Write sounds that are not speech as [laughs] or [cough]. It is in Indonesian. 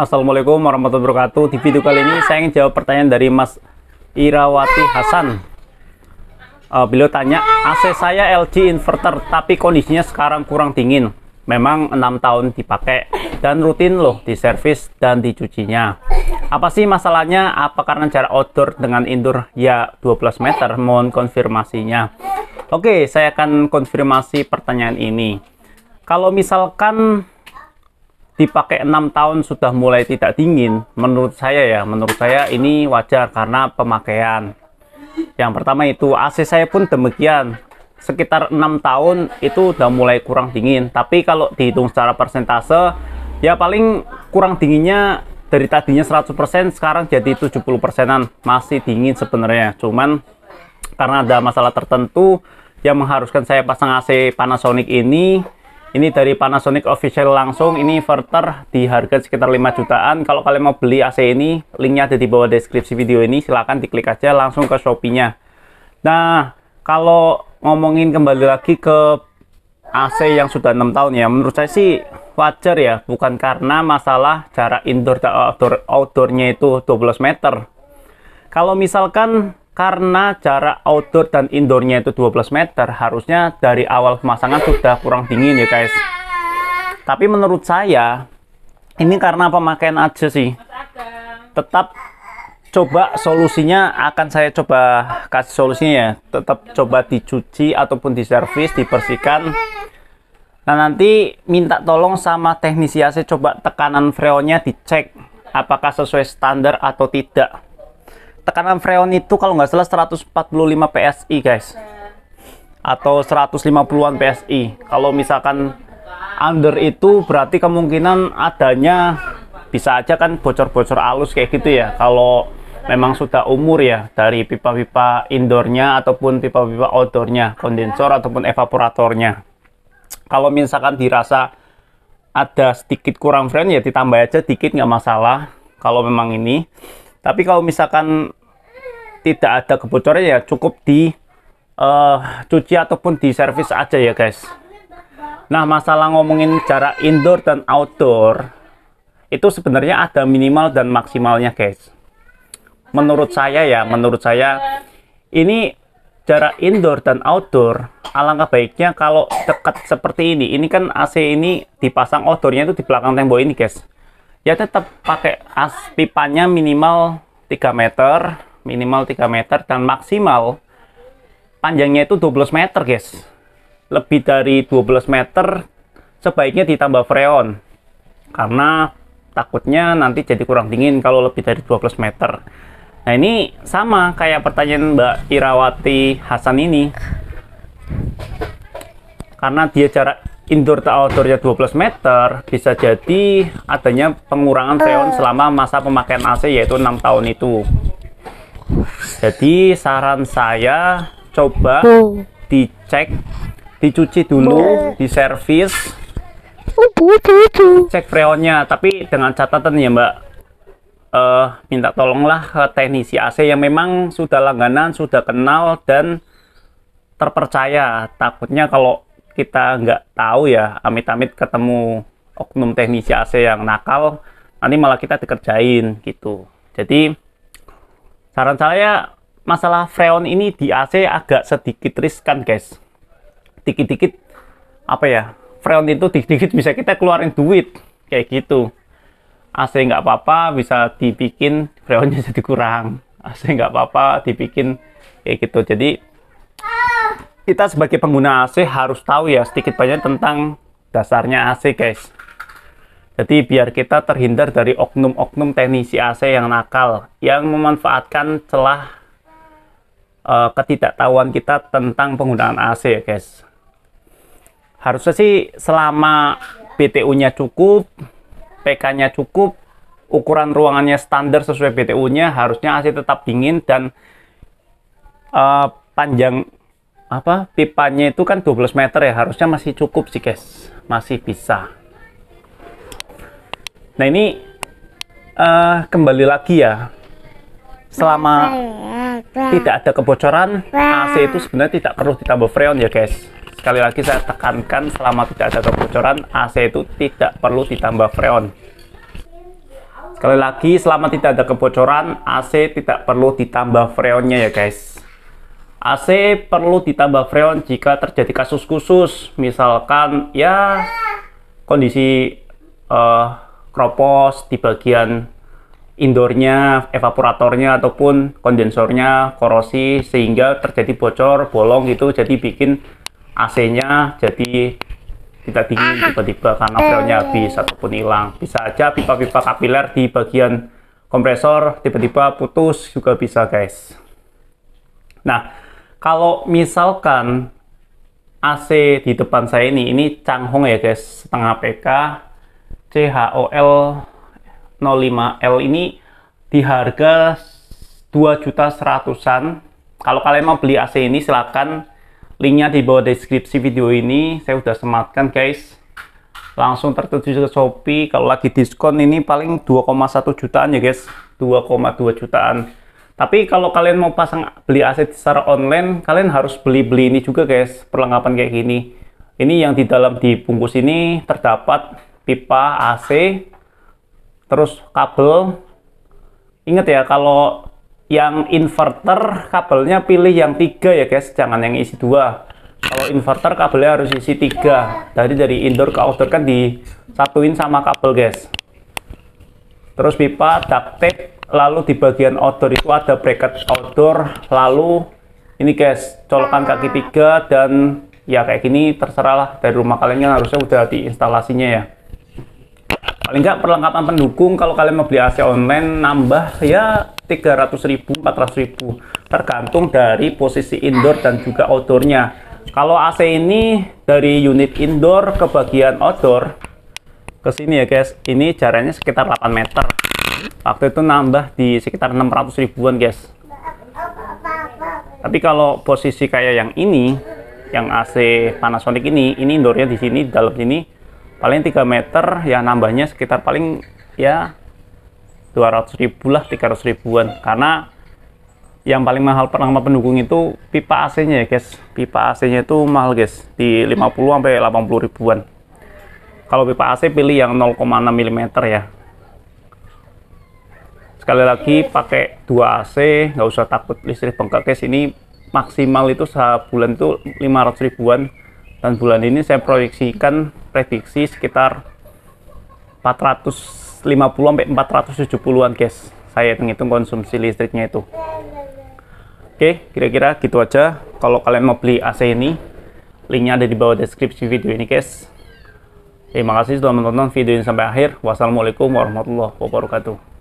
Assalamualaikum warahmatullahi wabarakatuh. Di video kali ini saya ingin jawab pertanyaan dari Mas Irawati Hasan. Uh, beliau tanya, AC saya LG inverter tapi kondisinya sekarang kurang dingin. Memang enam tahun dipakai dan rutin loh di servis dan dicucinya. Apa sih masalahnya? Apa karena jarak outdoor dengan indoor ya 12 meter? Mohon konfirmasinya. Oke, saya akan konfirmasi pertanyaan ini. Kalau misalkan dipakai enam tahun sudah mulai tidak dingin menurut saya ya menurut saya ini wajar karena pemakaian yang pertama itu AC saya pun demikian sekitar enam tahun itu udah mulai kurang dingin tapi kalau dihitung secara persentase ya paling kurang dinginnya dari tadinya 100% sekarang jadi 70 persenan masih dingin sebenarnya cuman karena ada masalah tertentu yang mengharuskan saya pasang AC Panasonic ini ini dari Panasonic official langsung ini inverter di harga sekitar 5 jutaan kalau kalian mau beli AC ini linknya ada di bawah deskripsi video ini silahkan diklik aja langsung ke Shopee nya nah kalau ngomongin kembali lagi ke AC yang sudah enam tahun ya menurut saya sih wajar ya bukan karena masalah jarak indoor outdoor outdoornya itu 12 meter kalau misalkan karena jarak outdoor dan indoornya itu 12 meter harusnya dari awal pemasangan sudah kurang dingin ya guys tapi menurut saya ini karena pemakaian aja sih tetap coba solusinya akan saya coba kasih solusinya ya tetap coba dicuci ataupun diservis dibersihkan nah nanti minta tolong sama teknisi AC coba tekanan freonnya dicek apakah sesuai standar atau tidak tekanan freon itu kalau nggak salah 145 PSI guys atau 150-an PSI kalau misalkan under itu berarti kemungkinan adanya bisa aja kan bocor-bocor alus kayak gitu ya kalau memang sudah umur ya dari pipa-pipa indoornya ataupun pipa-pipa outdoornya kondensor ataupun evaporatornya kalau misalkan dirasa ada sedikit kurang freon ya ditambah aja sedikit nggak masalah kalau memang ini tapi kalau misalkan tidak ada kebocoran ya cukup di uh, cuci ataupun di servis aja ya guys nah masalah ngomongin jarak indoor dan outdoor itu sebenarnya ada minimal dan maksimalnya guys menurut saya ya menurut saya ini jarak indoor dan outdoor alangkah baiknya kalau dekat seperti ini ini kan AC ini dipasang outdoornya itu di belakang tembok ini guys ya tetap pakai as pipanya minimal 3 meter minimal 3 meter dan maksimal panjangnya itu 12 meter guys lebih dari 12 meter sebaiknya ditambah freon karena takutnya nanti jadi kurang dingin kalau lebih dari 12 meter nah ini sama kayak pertanyaan Mbak Irawati Hasan ini karena dia jarak indoor to outdoornya 12 meter bisa jadi adanya pengurangan freon eh. selama masa pemakaian AC yaitu enam tahun itu jadi saran saya coba dicek, dicuci dulu, di servis Cek freonnya, tapi dengan catatan ya Mbak. Uh, minta tolonglah ke teknisi AC yang memang sudah langganan, sudah kenal dan terpercaya. Takutnya kalau kita nggak tahu ya, amit-amit ketemu oknum teknisi AC yang nakal, nanti malah kita dikerjain gitu. Jadi saran saya masalah freon ini di AC agak sedikit riskan guys dikit-dikit apa ya freon itu dikit-dikit bisa kita keluarin duit kayak gitu AC nggak apa-apa bisa dibikin freonnya [laughs] jadi kurang AC nggak apa-apa dibikin kayak gitu jadi kita sebagai pengguna AC harus tahu ya sedikit banyak tentang dasarnya AC guys jadi biar kita terhindar dari oknum-oknum teknisi AC yang nakal, yang memanfaatkan celah uh, ketidaktahuan kita tentang penggunaan AC ya guys. Harusnya sih selama BTU-nya cukup, PK-nya cukup, ukuran ruangannya standar sesuai BTU-nya harusnya AC tetap dingin dan uh, panjang apa pipanya itu kan 12 meter ya harusnya masih cukup sih guys masih bisa Nah ini uh, kembali lagi ya, selama tidak ada kebocoran AC itu sebenarnya tidak perlu ditambah freon ya guys. Sekali lagi saya tekankan selama tidak ada kebocoran AC itu tidak perlu ditambah freon. Sekali lagi selama tidak ada kebocoran AC tidak perlu ditambah freonnya ya guys. AC perlu ditambah freon jika terjadi kasus khusus, misalkan ya kondisi uh, kropos di bagian indoornya, evaporatornya ataupun kondensornya korosi sehingga terjadi bocor, bolong gitu jadi bikin AC-nya jadi tidak dingin tiba-tiba karena filenya habis ataupun hilang. Bisa aja pipa-pipa kapiler di bagian kompresor tiba-tiba putus juga bisa guys. Nah, kalau misalkan AC di depan saya ini, ini Changhong ya guys, setengah PK, CHOL 05L ini di harga 2 juta seratusan kalau kalian mau beli AC ini silahkan linknya di bawah deskripsi video ini saya sudah sematkan guys langsung tertuju ke Shopee kalau lagi diskon ini paling 2,1 jutaan ya guys 2,2 jutaan tapi kalau kalian mau pasang beli AC secara online kalian harus beli-beli ini juga guys perlengkapan kayak gini ini yang di dalam dibungkus ini terdapat pipa AC terus kabel ingat ya kalau yang inverter kabelnya pilih yang tiga ya guys jangan yang isi dua kalau inverter kabelnya harus isi tiga dari dari indoor ke outdoor kan disatuin sama kabel guys terus pipa duct tape lalu di bagian outdoor itu ada bracket outdoor lalu ini guys colokan kaki tiga dan ya kayak gini terserah lah dari rumah kalian yang harusnya udah di instalasinya ya paling nggak perlengkapan pendukung kalau kalian mau beli AC online nambah ya 300 ribu 400 ribu tergantung dari posisi indoor dan juga outdoornya kalau AC ini dari unit indoor ke bagian outdoor ke sini ya guys ini jaraknya sekitar 8 meter waktu itu nambah di sekitar 600 ribuan guys tapi kalau posisi kayak yang ini yang AC Panasonic ini ini indoornya di sini dalam sini paling 3 meter ya nambahnya sekitar paling ya 200 ribu lah 300 ribuan karena yang paling mahal pertama pendukung itu pipa AC-nya ya guys pipa AC-nya itu mahal guys di 50 sampai 80 ribuan kalau pipa AC pilih yang 0,6 mm ya sekali lagi pakai 2 AC nggak usah takut listrik bengkak guys ini maksimal itu sebulan itu 500 ribuan dan bulan ini saya proyeksikan prediksi sekitar 450 sampai 470-an guys saya menghitung konsumsi listriknya itu oke kira-kira gitu aja kalau kalian mau beli AC ini linknya ada di bawah deskripsi video ini guys terima kasih sudah menonton video ini sampai akhir wassalamualaikum warahmatullahi wabarakatuh